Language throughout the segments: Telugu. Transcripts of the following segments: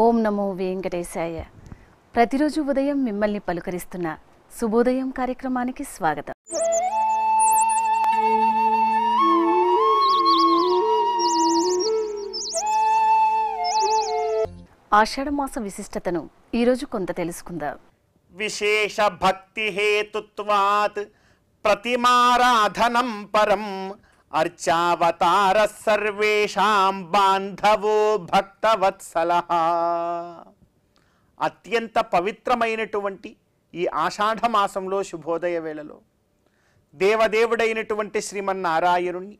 ఓం నమో వెంకటేశాయ ప్రతిరోజు ఉదయం మిమ్మల్ని పలుకరిస్తున్న శుభోదయం కార్యక్రమానికి స్వాగతం ఆషాఢమాస విశిష్టతను ఈరోజు కొంత తెలుసుకుందాం విశేష భక్తి హేతుత్వాత్ ప్రతిమారాధనం పరం అర్చావతార సర్వేషాం బాంధవో భక్తవత్సల అత్యంత పవిత్రమైనటువంటి ఈ ఆషాఢమాసంలో శుభోదయ వేళలో దేవదేవుడైనటువంటి శ్రీమన్నారాయణుణ్ణి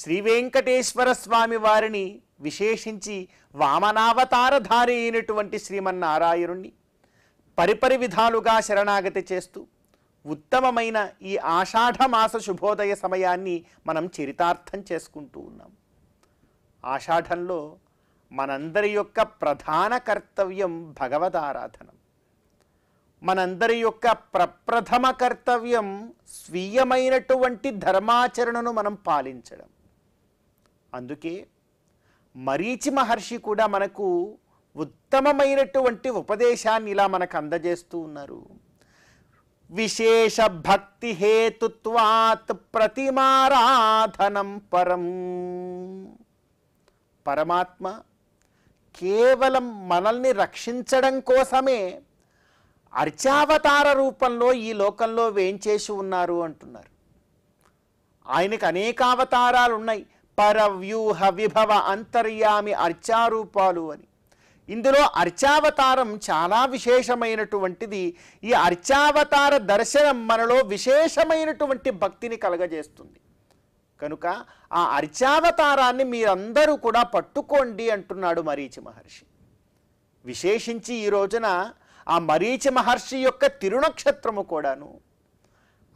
శ్రీవేంకటేశ్వర స్వామి వారిని విశేషించి వామనావతారధారి అయినటువంటి శ్రీమన్నారాయణుణ్ణి పరిపరి విధాలుగా శరణాగతి చేస్తూ ఉత్తమమైన ఈ ఆషాఢమాస శుభోదయ సమయాన్ని మనం చరితార్థం చేసుకుంటూ ఉన్నాం ఆషాఢంలో మనందరి యొక్క ప్రధాన కర్తవ్యం భగవదారాధనం మనందరి యొక్క ప్రప్రథమ కర్తవ్యం స్వీయమైనటువంటి ధర్మాచరణను మనం పాలించడం అందుకే మరీచి మహర్షి కూడా మనకు ఉత్తమమైనటువంటి ఉపదేశాన్ని ఇలా మనకు అందజేస్తూ ఉన్నారు విశేష భక్తి హేతుత్వాత్ ప్రతిమారాధనం పరం పరమాత్మ కేవలం మనల్ని రక్షించడం కోసమే అర్చావతార రూపంలో ఈ లోకంలో వేంచేసి ఉన్నారు అంటున్నారు ఆయనకు అనేక అవతారాలు ఉన్నాయి పరవ్యూహ విభవ అంతర్యామి అర్చారూపాలు అని ఇందులో అర్చావతారం చాలా విశేషమైనటువంటిది ఈ అర్చావతార దర్శనం మనలో విశేషమైనటువంటి భక్తిని కలగజేస్తుంది కనుక ఆ అర్చావతారాన్ని మీరందరూ కూడా పట్టుకోండి అంటున్నాడు మరీచి మహర్షి విశేషించి ఈ రోజున ఆ మరీచి మహర్షి యొక్క తిరునక్షత్రము కూడాను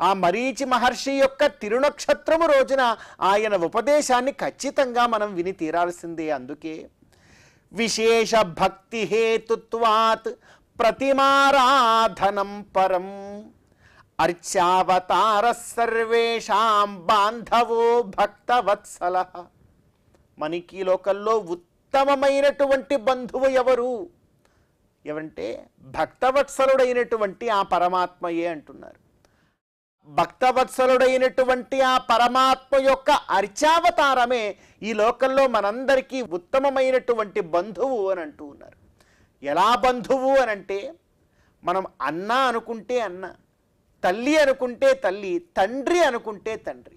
ఆ మరీచి మహర్షి యొక్క తిరునక్షత్రము రోజున ఆయన ఉపదేశాన్ని ఖచ్చితంగా మనం విని తీరాల్సిందే అందుకే విశేష భక్తి హేతుత్వాత్ ప్రతిమారాధనం పరం అర్చావతార సర్వేషాం బాంధవో భక్తవత్సల మనకి లోకల్లో ఉత్తమమైనటువంటి బంధువు ఎవరు ఎవంటే భక్తవత్సలుడైనటువంటి ఆ పరమాత్మయే అంటున్నారు భక్తవత్సలుడైనటువంటి ఆ పరమాత్మ యొక్క అర్చావతారమే ఈ లోకంలో మనందరికీ ఉత్తమమైనటువంటి బంధువు అని అంటూ ఉన్నారు ఎలా బంధువు అని అంటే మనం అన్న అనుకుంటే అన్న తల్లి అనుకుంటే తల్లి తండ్రి అనుకుంటే తండ్రి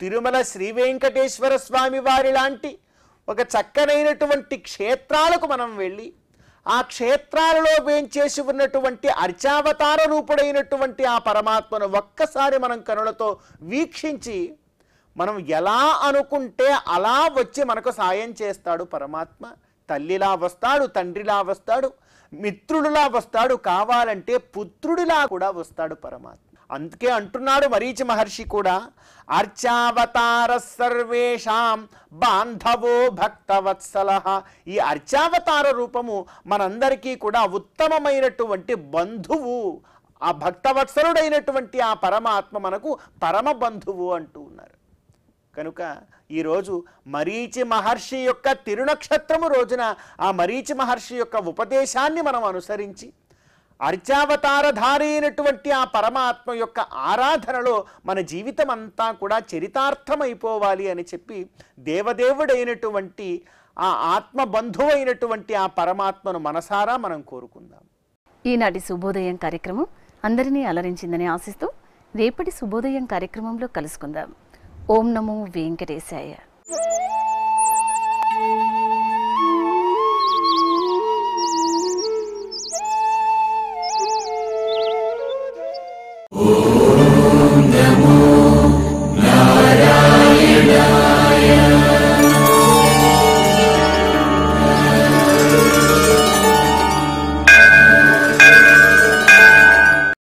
తిరుమల శ్రీ వెంకటేశ్వర స్వామి వారి లాంటి ఒక చక్కనైనటువంటి క్షేత్రాలకు మనం వెళ్ళి ఆ క్షేత్రాలలో వేంచేసి ఉన్నటువంటి అర్చావతార రూపుడైనటువంటి ఆ పరమాత్మను ఒక్కసారి మనం కనులతో వీక్షించి మనం ఎలా అనుకుంటే అలా వచ్చి మనకు సాయం చేస్తాడు పరమాత్మ తల్లిలా వస్తాడు తండ్రిలా వస్తాడు మిత్రుడులా వస్తాడు కావాలంటే పుత్రుడిలా కూడా వస్తాడు పరమాత్మ అందుకే అంటున్నాడు మరీచి మహర్షి కూడా అర్చావతార సర్వేషాం బాంధవో భక్తవత్సల ఈ అర్చావతార రూపము మనందరికీ కూడా ఉత్తమమైనటువంటి బంధువు ఆ భక్తవత్సరుడైనటువంటి ఆ పరమాత్మ మనకు పరమ బంధువు అంటూ ఉన్నారు కనుక ఈరోజు మరీచి మహర్షి యొక్క తిరునక్షత్రము రోజున ఆ మరీచి మహర్షి యొక్క ఉపదేశాన్ని మనం అనుసరించి అర్చావతారధారి అయినటువంటి ఆ పరమాత్మ యొక్క ఆరాధనలో మన జీవితం అంతా కూడా చరితార్థమైపోవాలి అని చెప్పి దేవదేవుడైనటువంటి ఆ ఆత్మ బంధువైనటువంటి ఆ పరమాత్మను మనసారా మనం కోరుకుందాం ఈనాటి శుభోదయం కార్యక్రమం అందరినీ అలరించిందని ఆశిస్తూ రేపటి శుభోదయం కార్యక్రమంలో కలుసుకుందాం ఓం నమో వెంకటేశాయ